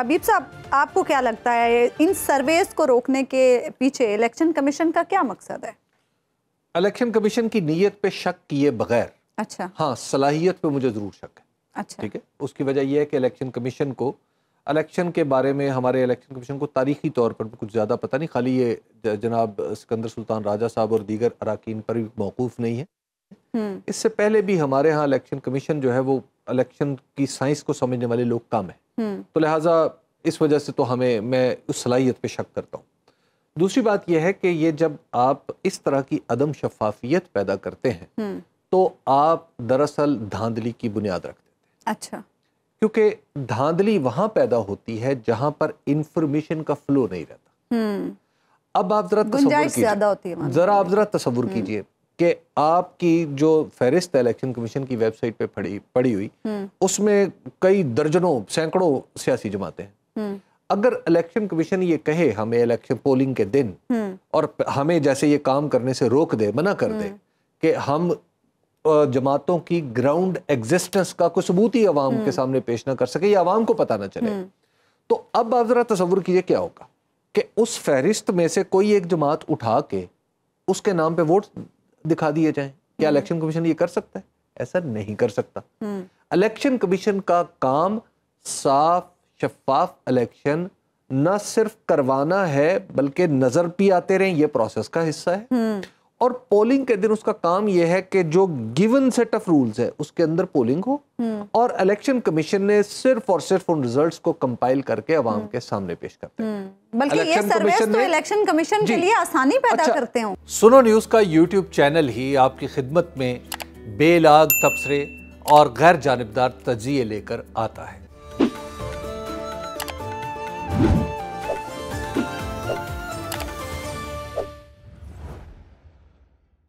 अबीब साहब आपको क्या लगता है इन सर्वेस को रोकने के पीछे इलेक्शन कमीशन का क्या मकसद है इलेक्शन कमीशन की नीयत पे शक किए बगैर अच्छा हाँ सलाहियत पे मुझे ज़रूर शक है अच्छा ठीक है उसकी वजह यह है कि इलेक्शन कमीशन को इलेक्शन के बारे में हमारे इलेक्शन कमीशन को तारीखी तौर पर कुछ ज़्यादा पता नहीं खाली ये जनाब सिकंदर सुल्तान राजा साहब और दीगर अरकान पर भी मौकूफ़ नहीं है हम्म। इससे पहले भी हमारे यहाँ इलेक्शन कमीशन जो है वो इलेक्शन की साइंस को समझने वाले लोग कम हैं हम्म। तो लिहाजा इस वजह से तो हमें मैं उस सलाहियत पे शक करता हूँ दूसरी बात यह है कि ये जब आप इस तरह की अदम शफाफियत पैदा करते हैं हम्म। तो आप दरअसल धांधली की बुनियाद रख देते हैं अच्छा क्योंकि धांधली वहाँ पैदा होती है जहाँ पर इंफॉर्मेशन का फ्लो नहीं रहता हम्म। अब आप जरा तस्वुर कीजिए जरा आप जरा तस्वुर कीजिए कि आपकी जो फहरिस्त इलेक्शन कमीशन की वेबसाइट पे पड़ी पड़ी हुई हम्म। उसमें कई दर्जनों सैकड़ों सियासी जमाते हैं हम्म। अगर इलेक्शन कमीशन ये कहे हमें इलेक्शन पोलिंग के दिन हम्म। और हमें जैसे ये काम करने से रोक दे मना कर दे कि हम जमातों की ग्राउंड एग्जिस्टेंस का कोई सबूत ही अवाम के सामने पेश ना कर सके या आवाम को पता ना चले तो अब आप ज़रा तस्वुर कीजिए क्या होगा कि उस फहरिस्त में से कोई एक जमात उठा के उसके नाम पे वोट दिखा दिए जाए क्या इलेक्शन हम्म। कमीशन ये कर सकता है ऐसा नहीं कर सकता इलेक्शन हम्म। कमीशन का काम साफ शफाफ इलेक्शन न सिर्फ करवाना है बल्कि नजर भी आते रहे यह प्रोसेस का हिस्सा है हम्म। और पोलिंग के दिन उसका काम यह है कि जो गिवन सेट ऑफ रूल्स है उसके अंदर पोलिंग हो हम्म। और इलेक्शन कमीशन ने सिर्फ और सिर्फ उन रिजल्ट्स को कंपाइल करके अवाम हम्म। के सामने पेश करते हैं हम्म। बल्कि ये सर्विस तो इलेक्शन कमीशन के लिए आसानी पैदा अच्छा, करते हो सुनो न्यूज का यूट्यूब चैनल ही आपकी खिदमत में बेलाग तबसरे और गैर जानबदार तजिए लेकर आता है